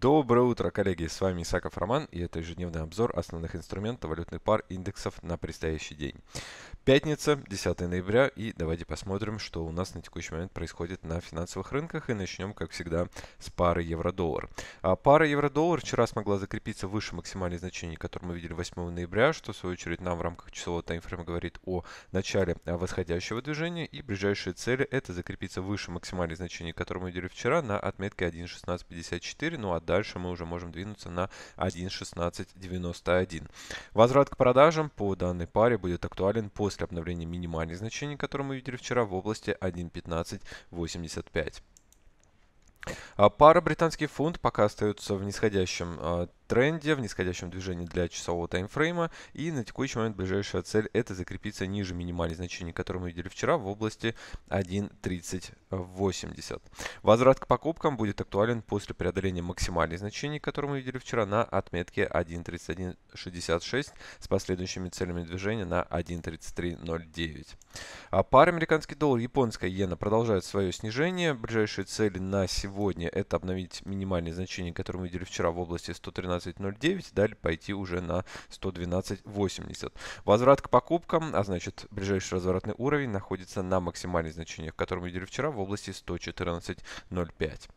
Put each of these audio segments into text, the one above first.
Доброе утро, коллеги! С вами Исаков Роман и это ежедневный обзор основных инструментов валютных пар индексов на предстоящий день. Пятница, 10 ноября и давайте посмотрим, что у нас на текущий момент происходит на финансовых рынках и начнем, как всегда, с пары евро-доллар. А пара евро-доллар вчера смогла закрепиться выше максимальной значения, которые мы видели 8 ноября, что в свою очередь нам в рамках часового таймфрейма говорит о начале а, восходящего движения и ближайшие цели это закрепиться выше максимальной значения, которые мы видели вчера на отметке 1.1654, ну а дальше мы уже можем двинуться на 1.1691. Возврат к продажам по данной паре будет актуален после обновления минимальных значений, которые мы видели вчера в области 1.1585. А пара британский фунт пока остается в нисходящем а, тренде, в нисходящем движении для часового таймфрейма. И на текущий момент ближайшая цель это закрепиться ниже минимальной значения, которые мы видели вчера в области 1.3080. Возврат к покупкам будет актуален после преодоления максимальной значения, которые мы видели вчера на отметке 1.3166 с последующими целями движения на 1.3309. А пара американский доллар, японская иена продолжает свое снижение. Ближайшие цели на сегодня это обновить минимальные значения, которые мы видели вчера в области 113 112.09, далее пойти уже на 112.80. Возврат к покупкам, а значит ближайший разворотный уровень находится на максимальных значениях, которые мы видели вчера в области 114.05.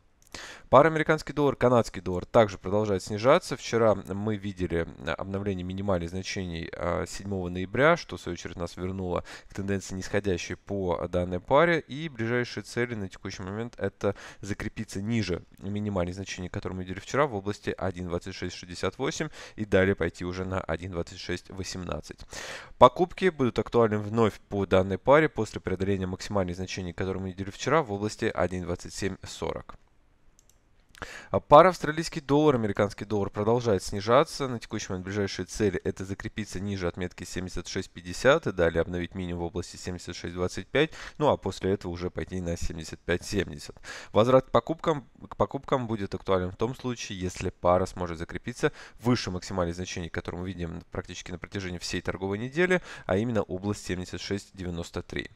Пара американский доллар, канадский доллар также продолжает снижаться. Вчера мы видели э, обновление минимальных значений 7 э, ноября, что в свою очередь нас вернуло к тенденции нисходящей по данной паре. И ближайшие цели на текущий момент это закрепиться ниже минимальных значений, которые мы видели вчера в области 1.2668 и далее пойти уже на 1.2618. Покупки будут актуальны вновь по данной паре после преодоления максимальных значений, которые мы видели вчера в области 1.2740. А пара австралийский доллар, американский доллар продолжает снижаться. На текущий момент ближайшие цель это закрепиться ниже отметки 76.50 и далее обновить минимум в области 76.25, ну а после этого уже пойти на 75.70. Возврат к покупкам, к покупкам будет актуален в том случае, если пара сможет закрепиться выше максимальных значений, которые мы видим практически на протяжении всей торговой недели, а именно область 76.93.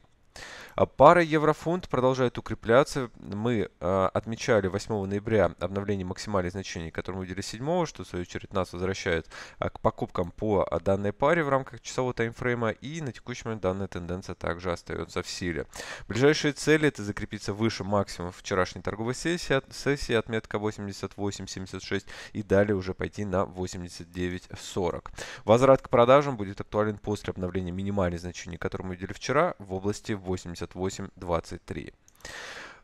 А пара еврофунт продолжает укрепляться. Мы э, отмечали 8 ноября обновление максимальных значений, мы выделили 7, что в свою очередь нас возвращает э, к покупкам по данной паре в рамках часового таймфрейма. И на текущий момент данная тенденция также остается в силе. Ближайшие цели это закрепиться выше максимума вчерашней торговой сессии, сессии отметка 88.76 и далее уже пойти на 89.40. Возврат к продажам будет актуален после обновления минимальных значений, которые мы видели вчера в области 88.23.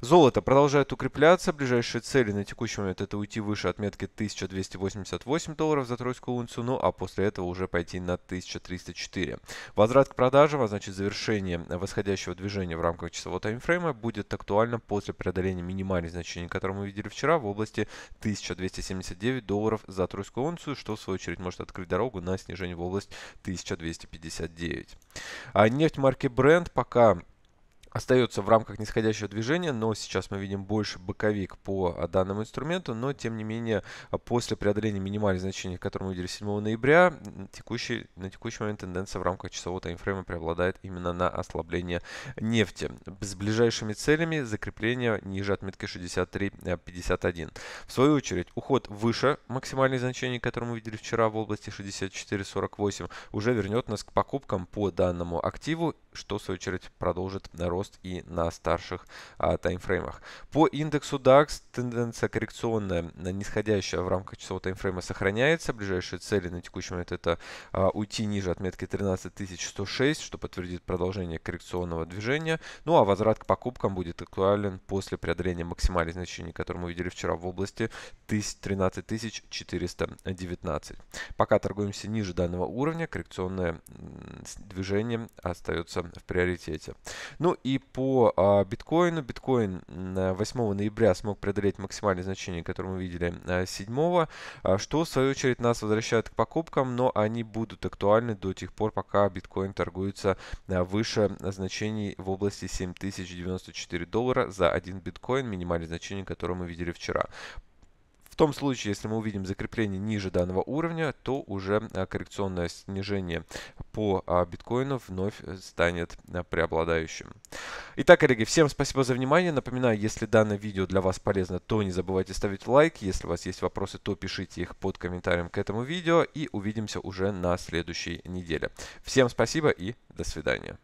Золото продолжает укрепляться. Ближайшие цели на текущий момент это уйти выше отметки 1288 долларов за тройскую унцию, ну а после этого уже пойти на 1304. Возврат к продажам, а значит завершение восходящего движения в рамках часового таймфрейма будет актуально после преодоления минимальных значений, которые мы видели вчера в области 1279 долларов за тройскую унцию, что в свою очередь может открыть дорогу на снижение в область 1259. А нефть марки Brent пока остается в рамках нисходящего движения, но сейчас мы видим больше боковик по а, данному инструменту, но тем не менее а, после преодоления минимальных значений, которые мы видели 7 ноября, текущий, на текущий момент тенденция в рамках часового таймфрейма преобладает именно на ослабление нефти. С ближайшими целями закрепление ниже отметки 63.51. Э, в свою очередь уход выше максимальных значений, которые мы видели вчера в области 64.48, уже вернет нас к покупкам по данному активу что в свою очередь продолжит рост и на старших а, таймфреймах. По индексу DAX тенденция коррекционная, нисходящая в рамках часового таймфрейма сохраняется. Ближайшие цели на текущий момент это а, уйти ниже отметки 13106, что подтвердит продолжение коррекционного движения. Ну а возврат к покупкам будет актуален после преодоления максимальных значений, которые мы видели вчера в области 13419. Пока торгуемся ниже данного уровня, коррекционное движение остается в приоритете. Ну и по а, биткоину. Биткоин 8 э, ноября смог преодолеть максимальное значение, которое мы видели 7, э, а что в свою очередь нас возвращает к покупкам, но они будут актуальны до тех пор, пока биткоин торгуется э, выше значений в области 7094 доллара за один биткоин, минимальное значение, которое мы видели вчера. В том случае, если мы увидим закрепление ниже данного уровня, то уже коррекционное снижение по а, биткоину вновь э, станет э, преобладающим. Итак, коллеги, всем спасибо за внимание. Напоминаю, если данное видео для вас полезно, то не забывайте ставить лайк. Если у вас есть вопросы, то пишите их под комментарием к этому видео. И увидимся уже на следующей неделе. Всем спасибо и до свидания.